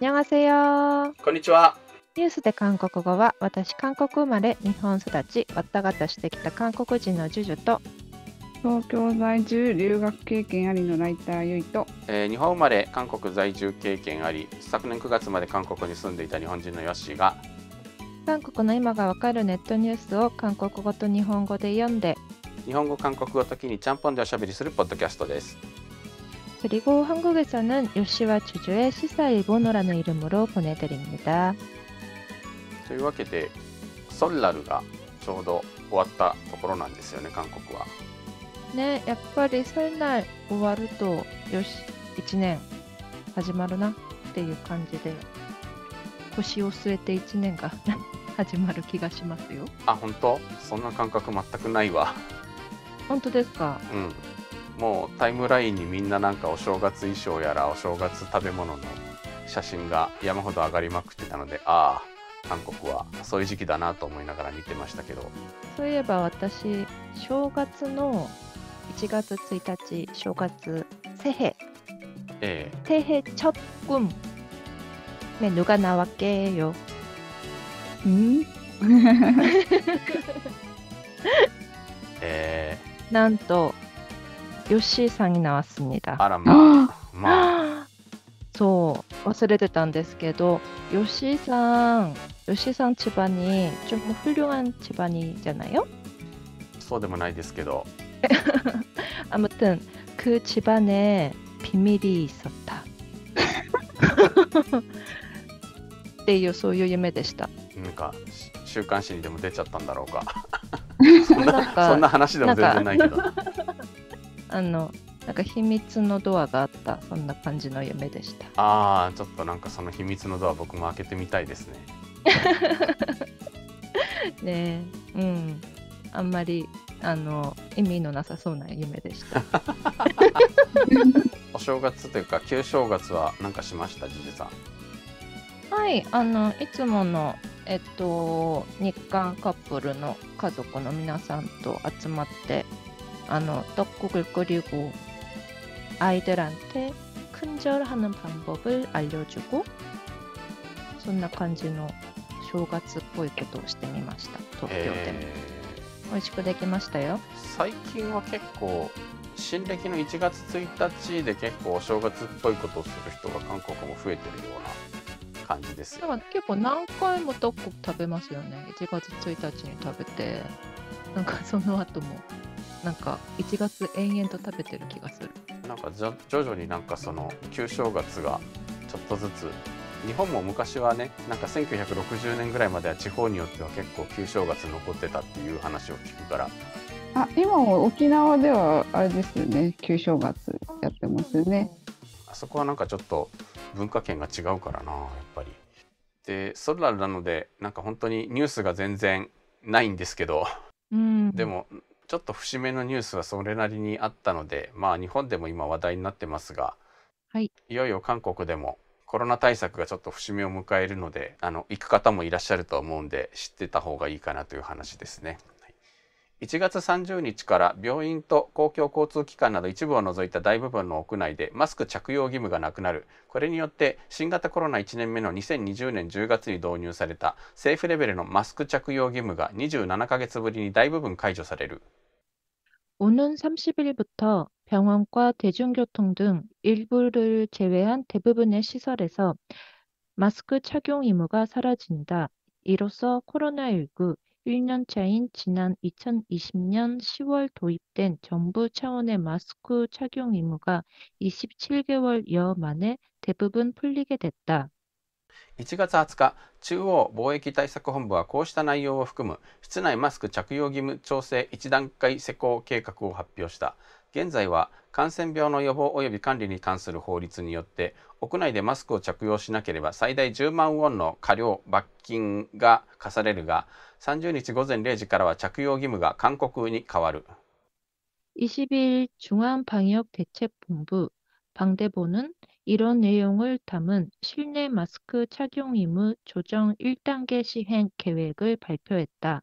にゃせよこんにちはニュースで韓国語は私韓国生まれ日本育ちわったがたしてきた韓国人のジュジュと東京在住留学経験ありのライターゆいと、えー、日本生まれ韓国在住経験あり昨年9月まで韓国に住んでいた日本人のヨッシーが韓国の今がわかるネットニュースを韓国語と日本語で読んで日本語韓国語ときにちゃんぽんでおしゃべりするポッドキャストです그리고한국에서는요시와주주의시사일본어라는이름으로보내드립니다というわけで、ソルラルがちょうど終わったところなんですよね、韓国は。ね、やっぱり설날終わると、よし、1年始まるなっていう感じで、腰を据えて1年が始まる気がしますよ。あ、本当そんな感覚全くないわ。本当ですか。うん。もうタイムラインにみんななんかお正月衣装やらお正月食べ物の写真が山ほど上がりまくってたのでああ韓国はそういう時期だなと思いながら見てましたけどそういえば私正月の1月1日正月せへええ새해예새해첫꿈네누가나왔ん ええ、なんとヨッーさんに直すにだあらまあまあそう忘れてたんですけどヨッーさんヨッーさん千葉にちょっと不良な千葉にじゃないよそうでもないですけど あむてんく千葉ねピみり、い、そ。ったっていうそういう夢でしたなんか週刊誌にでも出ちゃったんだろうか そんなかそんな話でも全然ないけどあのなんか秘密のドアがあったそんな感じの夢でしたああちょっとなんかその秘密のドア僕も開けてみたいですね ねえうんあんまりあの意味のなさそうな夢でした お正月というか旧正月は何かしましたじじさんはいあのいつものえっと日韓カップルの家族の皆さんと集まってあの떡국을끓이고아이들한테큰절하는방법을알려주고そんな感じの正月っぽいことをしてみました東京でも美味しくできましたよ最近は結構新暦の1月1日で結構お正月っぽいことをする人が韓国も増えてるような感じですよ、ね、だから結構何回もどっこ食べますよね1月1日に食べてなんかその後もなんか1月延々と食べてる気がするなんか徐々になんかその旧正月がちょっとずつ日本も昔はねなんか1960年ぐらいまでは地方によっては結構旧正月残ってたっていう話を聞くからあ今も沖縄ではあれですよね旧正月やってますよねあそこはなんかちょっと文化圏が違うからなやっぱりでそれらなのでなんか本当にニュースが全然ないんですけど、うん、でもちょっと節目のニュースはそれなりにあったので、まあ日本でも今話題になってますが、はい。いよいよ韓国でもコロナ対策がちょっと節目を迎えるので、あの、行く方もいらっしゃると思うんで、知ってた方がいいかなという話ですね。1月30日から病院と公共交通機関など一部を除いた大部分の屋内でマスク着用義務がなくなるこれによって新型コロナ1年目の2020年10月に導入された政府レベルのマスク着用義務が27ヶ月ぶりに大部分解除される오는30일부터병원과대중교통등일부를제외한대부분의시설에서마스크착용의무가사라진다이로써코로나19 1년차인 지난 2020년 10월 도입된 정부 차원의 마스크 착용 의무가 27개월여 만에 대부분 풀리게 됐다. 1月20日、中央貿易対策本部はこうした内容を含む室内マスク着用義務調整1段階施行計画を発表した。現在は 感染病の予防及び管理に関する法律によって屋内でマスクを着用しなければ最大10万ウォンの過料罰金が課されるが30日午前0時からは着用義務が勧告に変わる20일중앙방역대책본부방대본은이런내용을담은실내마스크착용의무조정1단계시행계획을발표했다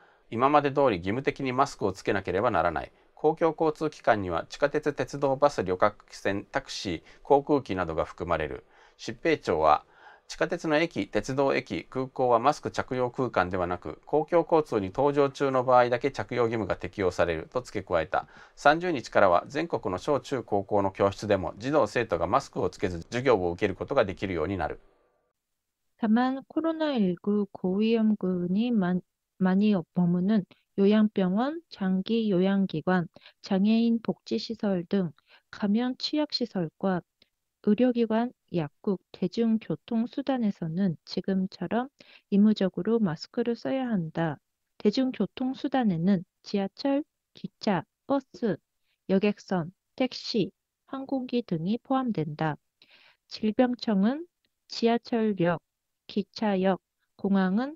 今まで通り義務的にマスクをつけなければならない公共交通機関には地下鉄鉄道バス旅客船タクシー航空機などが含まれる疾病庁は地下鉄の駅鉄道駅空港はマスク着用空間ではなく公共交通に搭乗中の場合だけ着用義務が適用されると付け加えた30日からは全国の小中高校の教室でも児童生徒がマスクをつけず授業を受けることができるようになる。다만코로나19고위험군이 많이 머무는 요양병원, 장기 요양기관, 장애인 복지시설 등 감염 취약시설과 의료기관, 약국, 대중교통수단에서는 지금처럼 의무적으로 마스크를 써야 한다. 대중교통수단에는 지하철, 기차, 버스, 여객선, 택시, 항공기 등이 포함된다. 질병청은 지하철역, 기차역, 공항은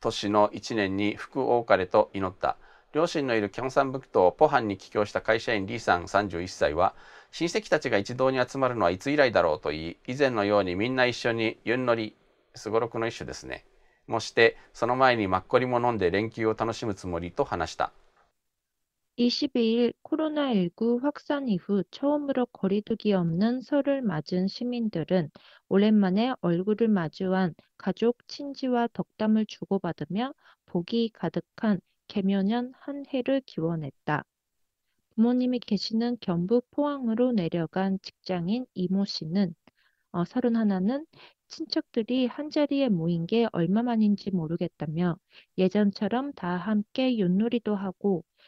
年の1年に福を多かれと祈った両親のいるキョンサント東ポハンに帰郷した会社員リーさん31歳は親戚たちが一堂に集まるのはいつ以来だろうと言い以前のようにみんな一緒にユンノリすごろくの一種ですねもしてその前にマッコリも飲んで連休を楽しむつもりと話した 22일 코로나19 확산 이후 처음으로 거리두기 없는 설을 맞은 시민들은 오랜만에 얼굴을 마주한 가족, 친지와 덕담을 주고받으며 복이 가득한 개면연한 해를 기원했다. 부모님이 계시는 경북 포항으로 내려간 직장인 이모 씨는 어, 31는 친척들이 한자리에 모인 게 얼마만인지 모르겠다며 예전처럼 다 함께 윷놀이도 하고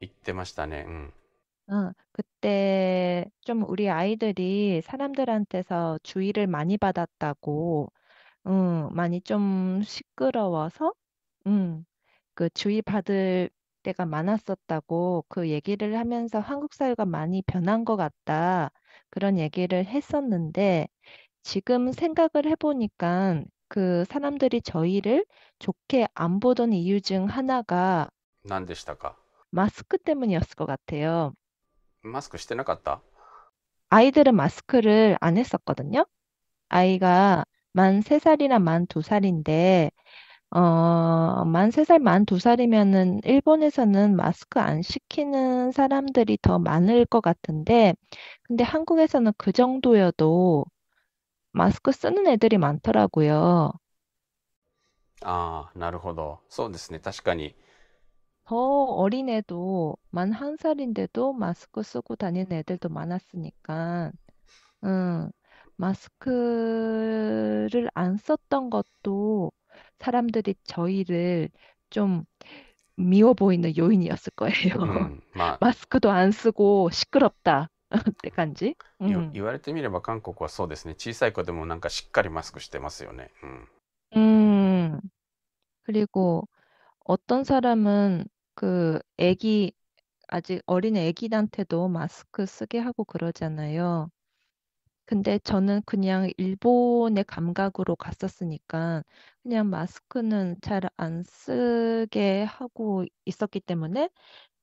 있대 ましたねうん 그때 좀 우리 아이들이 사람들한테서 주의를 많이 받았다고, 응, 많이 좀 시끄러워서, 응, 그 주의 받을 때가 많았었다고 그 얘기를 하면서 한국 사회가 많이 변한 것 같다. 그런 얘기를 했었는데, 지금 생각을 해보니까 그 사람들이 저희를 좋게 안 보던 이유 중 하나가 何でしたか 마스크 때문이었을 것 같아요. 마스크してなかっ 아이들은 마스크를 안 했었거든요. 아이가 만 3살이나 만 2살인데, 어, 만 3살, 만 2살이면은 일본에서는 마스크 안 시키는 사람들이 더 많을 것 같은데, 근데 한국에서는 그 정도여도 마스크 쓰는 애들이 많더라고요. ああ、なるほど。そうですね。確かに。 아, 더 어린 애도 만 한 살인데도 마스크 쓰고 다니는 애들도 많았으니까, 응, 마스크를 안 썼던 것도 사람들이 저희를 좀 미워 보이는 요인이었을 거예요. うん 음, 마스크도 안 쓰고 시끄럽다って感じう言わ言われてみれば韓国はそうですね小さい子でもなんかしっかりマスクしてますよねうんうん 뭐 음. 음. 그리고 어떤 사람은 그 애기 아직 어린 애기한테도 마스크 쓰게 하고 그러잖아요. 근데 저는 그냥 일본의 감각으로 갔었으니까 그냥 마스크는 잘 안 쓰게 하고 있었기 때문에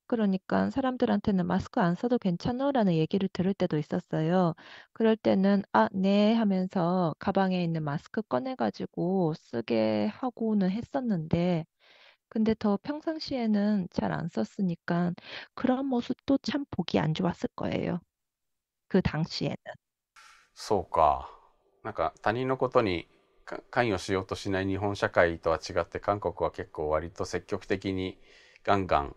그러니까 사람들한테는 마스크 안 써도 괜찮아라는 얘기를 들을 때도 있었어요. 그럴 때는 아, 네 하면서 가방에 있는 마스크 꺼내 가지고 쓰게 하고는 했었는데 근데더평상시에는잘안썼으니까그런모습도참보기안좋았을거예요그당시에는そうか。なんか他人のことにか関与しようとしない日本社会とは違って韓国は結構割と積極的にガンガン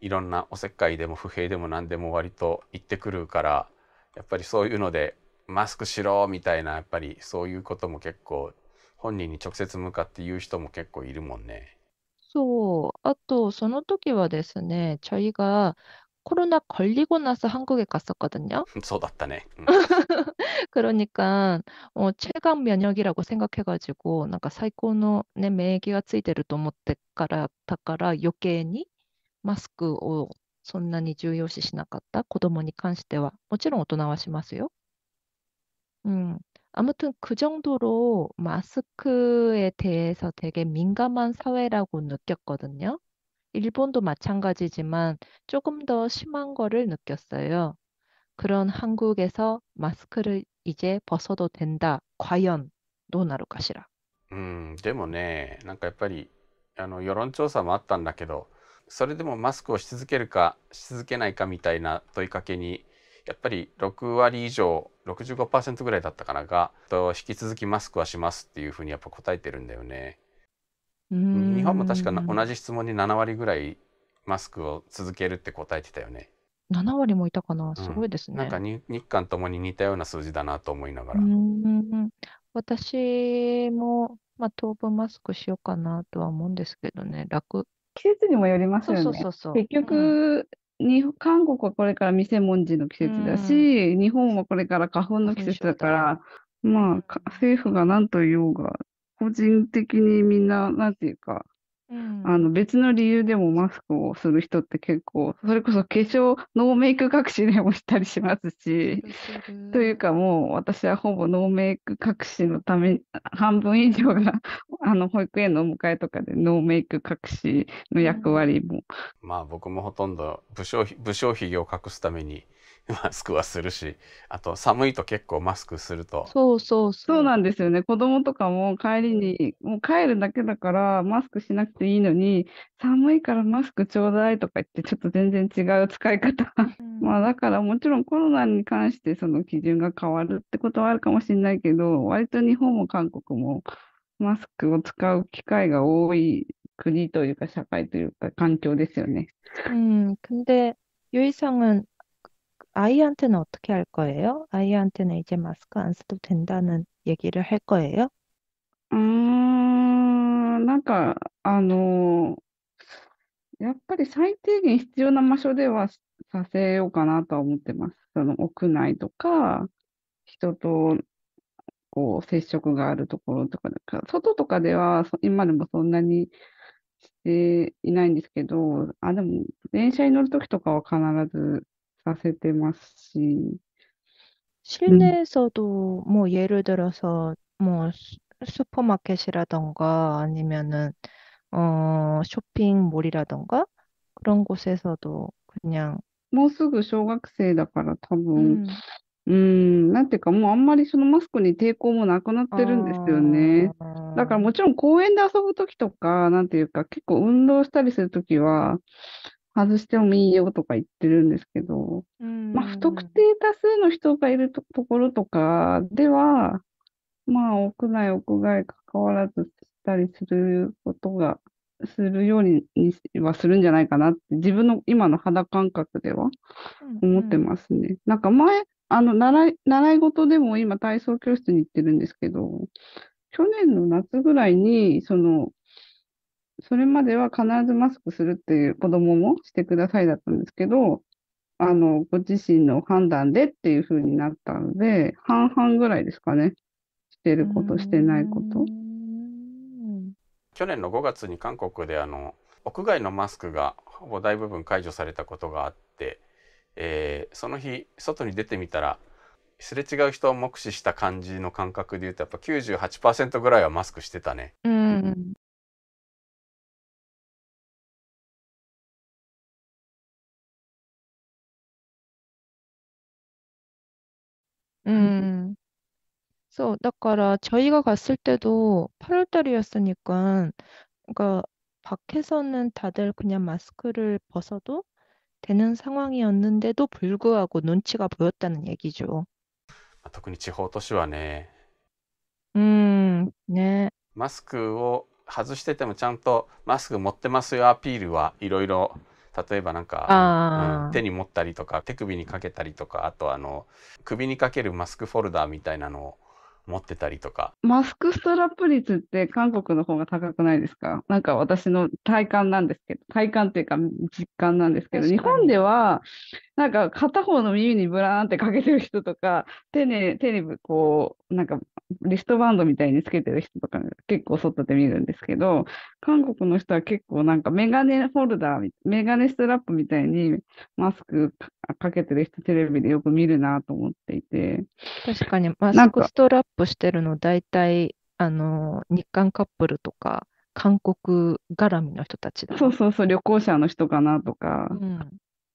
いろんなおせっかいでも不平でも何でも割と言ってくるからやっぱりそういうのでマスクしろみたいなやっぱりそういうことも結構本人に直接向かって言う人も結構いるもんね。또아또저는時はですね저희가코로나걸리고나서한국에갔었거든요 そうだったね。うん 그러니까어최강면역이라고생각해가지고뭔가최고의네면역이ついてると思ってからだから余計に마스크をそんなに重要視しなかった子供に関しては。もちろん大人はしますよ。うん。 아무튼 그 정도로 마스크에 대해서 되게 민감한 사회라고 느꼈거든요. 일본도 마찬가지지만 조금 더 심한 거를 느꼈어요. 그런 한국에서 마스크를 이제 벗어도 된다. 과연, どうなるかしら。うん、でもね、なんかやっぱりあの世論調査もあったんだけど、それでもマスクをし続けるかし続けないかみたいな問いかけにやっぱり6割以上65%ぐらいだったかなが引き続きマスクはしますっていうふうにやっぱ答えてるんだよね。日本も確か同じ質問に7割ぐらいマスクを続けるって答えてたよね。7割もいたかな、すごいですね。うん、なんか日韓ともに似たような数字だなと思いながら。私も、まあ、当分マスクしようかなとは思うんですけどね、楽。季節にもよりますよね。そうそうそうそう結局、に韓国はこれから未文字の季節だし、うん、日本はこれから花粉の季節だから、まあ、政府が何と言おうが、個人的にみんな、なんていうか、うん、あの別の理由でもマスクをする人って結構それこそ化粧ノーメイク隠しでもしたりしますしというかもう私はほぼノーメイク隠しのため半分以上があの保育園のお迎えとかでノーメイク隠しの役割も、うん、まあ僕もほとんど武将武将髭を隠すために マスクはするし、あと寒いと結構マスクすると。そうそうそうなんですよね。子供とかも帰りに、もう帰るだけだからマスクしなくていいのに、寒いからマスクちょうだいとか言って、ちょっと全然違う使い方。まあだからもちろんコロナに関してその基準が変わるってことはあるかもしれないけど、割と日本も韓国もマスクを使う機会が多い国というか社会というか環境ですよね。음근데유이성은아이한테는어떻게할거예요아이한테는이제마스크안써도된다는얘기를할거예요うん、なんか、あのーやっぱり最低限必要な場所ではさせようかなとは思ってます。その屋内とか、人とこう接触があるところとか、か外とかではそ今でもそんなにしていないんですけど、あ、でも電車に乗るときとかは必ずさせてますし。실うー내에서도뭐예를들어서뭐슈슈퍼마켓이라던가아니면은어쇼핑몰이라던가그런곳에서도그냥もうすぐ小学生だから多分、うん、なんていうか、もうあんまりそのマスクに抵抗もなくなってるんですよね。だからもちろん公園で遊ぶときとか、なんていうか、結構運動したりするときは、外してもいいよとか言ってるんですけど、まあ、不特定多数の人がいるところとかでは、まあ、屋内、屋外関わらずしたりすることが、するようにはするんじゃないかなって、自分の今の肌感覚では思ってますね。うんうん、なんか前、あの習い、習い事でも今体操教室に行ってるんですけど、去年の夏ぐらいに、その、それまでは必ずマスクするっていう子供もしてくださいだったんですけど、あの、ご自身の判断でっていう風になったので、半々ぐらいですかね。してること、してないこと。去年の5月に韓国であの、屋外のマスクがほぼ大部分解除されたことがあって、えー、その日、外に出てみたら、すれ違う人を目視した感じの感覚で言うと、やっぱ98%ぐらいはマスクしてたね。うん 음. 그래서だから저희가 갔을 때도 8월 달이었으니까 그러니까 밖에서는 다들 그냥 마스크를 벗어도 되는 상황이었는데도 불구하고 눈치가 보였다는 얘기죠. まあ特に地方都市はね、うんねマスクを外しててもちゃんとマスク持ってますよアピールはいろいろ 아, 例えばなんか、うん、手に持ったりとか手首にかけたりとかあとあの首にかけるマスクフォルダーみたいなのを持ってたりとかマスクストラップ率って韓国の方が高くないですかなんか私の体感なんですけど体感っていうか実感なんですけど日本ではなんか片方の耳にブラーンってかけてる人とか手に手にこうなんかリストバンドみたいにつけてる人とか結構外で見るんですけど、韓国の人は結構なんかメガネホルダー、メガネストラップみたいにマスクかけてる人テレビでよく見るなと思っていて。確かにマスクストラップしてるの大体、あの、日韓カップルとか、韓国絡みの人たちだ、ね、そうそうそう、旅行者の人かなとか、うん、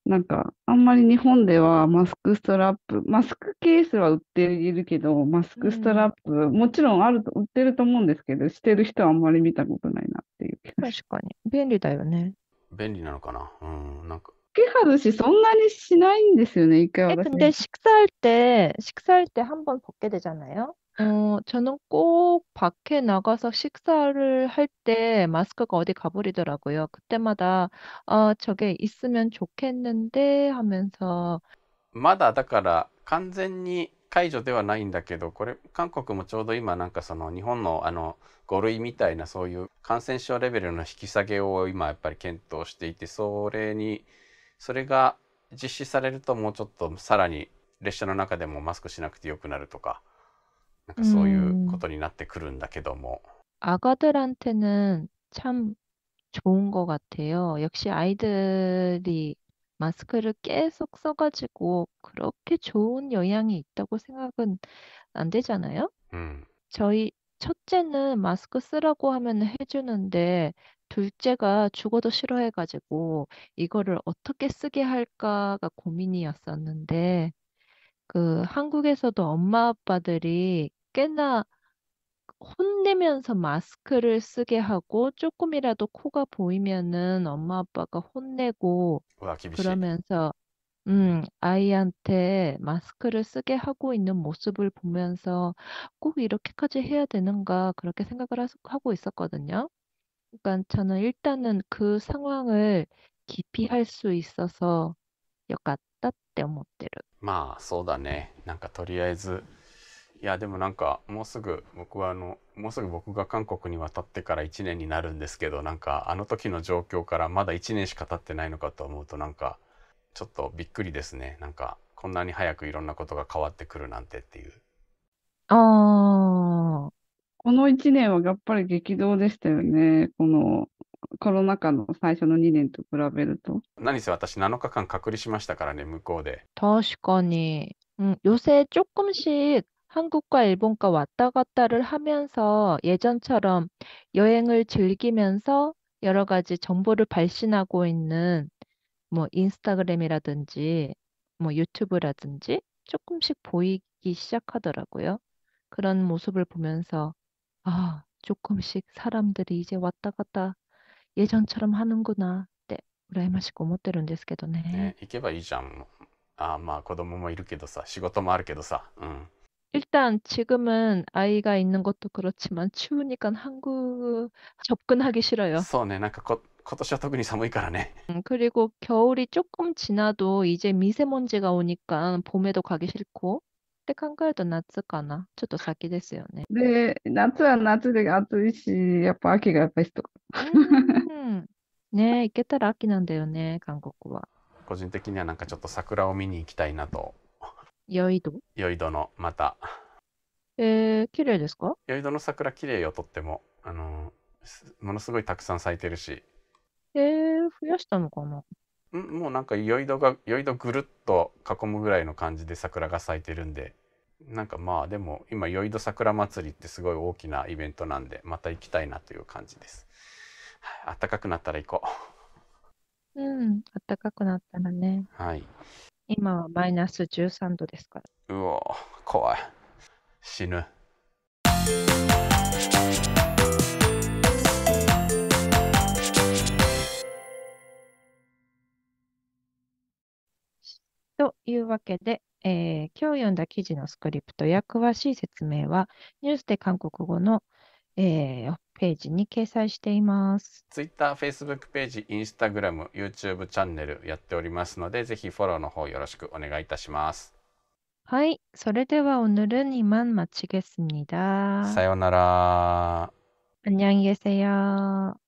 なんか、あんまり日本ではマスクストラップ、マスクケースは売っているけど、マスクストラップ、うん、もちろんあると、売ってると思うんですけど、してる人はあんまり見たことないなっていう気が確かに。便利だよね。便利なのかな。うん、なんか。は外し、そんなにしないんですよね、一回私。え、て、데식사할って半分ポッケでじゃないよ。어저는꼭밖에나가서식사를할때마스크가어디가버리더라고요그때마다아저게있으면좋겠는데하면서まだだから完全に解除ではないんだけど、これ、韓国もちょうど今なんかその日本のあの5類みたいなそういう感染症レベルの引き下げを今やっぱり検討していて、それに、それが実施されるともうちょっとさらに列車の中でもマスクしなくてよくなるとか、なんかそういうことになってくるんだけども. 아가들한테는 참 좋은 것 같아요. 역시 아이들이 마스크를 계속 써가지고 그렇게 좋은 영향이 있다고 생각은 안 되잖아요. 음. 저희 첫째는 마스크 쓰라고 하면 해주는데 둘째가 죽어도 싫어해가지고 이거를 어떻게 쓰게 할까가 고민이었었는데 그 한국에서도 엄마 아빠들이 꽤나 혼내면서 마스크를 쓰게 하고 조금이라도 코가 보이면은 엄마 아빠가 혼내고 와, 그러면서 음, 아이한테 마스크를 쓰게 하고 있는 모습을 보면서 '꼭 이렇게까지 해야 되는가.' 그렇게 생각을 하고 있었거든요. 그러니까 저는 일단은 그 상황을 깊이 할 수 있어서 よか다たって思ってるまあとりあえず いやでもなんかもうすぐ僕はあのもうすぐ僕が韓国に渡ってから1年になるんですけどなんかあの時の状況からまだ1年しか経ってないのかと思うとなんかちょっとびっくりですねなんかこんなに早くいろんなことが変わってくるなんてっていう。ああ、この1年はやっぱり激動でしたよねこのコロナ禍の最初の2年と比べると。何せ私7日間隔離しましたからね向こうで。確かに。うん、ちょっ금し 한국과 일본과 왔다 갔다를 하면서 예전처럼 여행을 즐기면서 여러 가지 정보를 발신하고 있는 뭐 인스타그램이라든지 뭐 유튜브라든지 조금씩 보이기 시작하더라고요. 그런 모습을 보면서 아, 조금씩 사람들이 이제 왔다 갔다 예전처럼 하는구나. 네,羨ましく思ってるんですけどね。ね、行けばいいじゃん。もうあーまあ子供もいるけどさ、仕事もあるけどさ、うん。 일단 지금은 아이가 있는 것도 그렇지만 추우니까 한국 접근하기 싫어요. そうね、なんかこ、今年は特に寒いからね。 그 음, 그리고 겨울이 조금 지나도 이제 미세먼지가 오니까 봄에도 가기 싫고. 근데 칸가에도 나츠가나. ちょっと先ですよね.で、夏は夏で暑いし、やっぱ秋がやっぱりと。 음. 네, 이게 따라 아끼는데요, 네, 한국은. 個人的にはなんかちょっと桜を見に行きたいなと八重戸酔いどのまたえー、綺麗ですか酔い戸の桜綺麗よとってもあのものすごいたくさん咲いてるしえー、増やしたのかなんもうなんか酔いどが酔い戸ぐるっと囲むぐらいの感じで桜が咲いてるんでなんかまあでも今酔いど桜祭りってすごい大きなイベントなんでまた行きたいなという感じです、はい、暖かくなったら行こううん、暖かくなったらね。はい今はマイナス13度ですから。うお怖い。死ぬ。というわけで、えー、今日読んだ記事のスクリプトや詳しい説明は、ニュースで韓国語の、えー、ページに掲載しています。Twitter、Facebook ページ、Instagram、YouTube チャンネルやっておりますので、ぜひフォローの方よろしくお願いいたします。はい、それではぬるにまんまちげすみだ。さようなら。안녕히계세 요。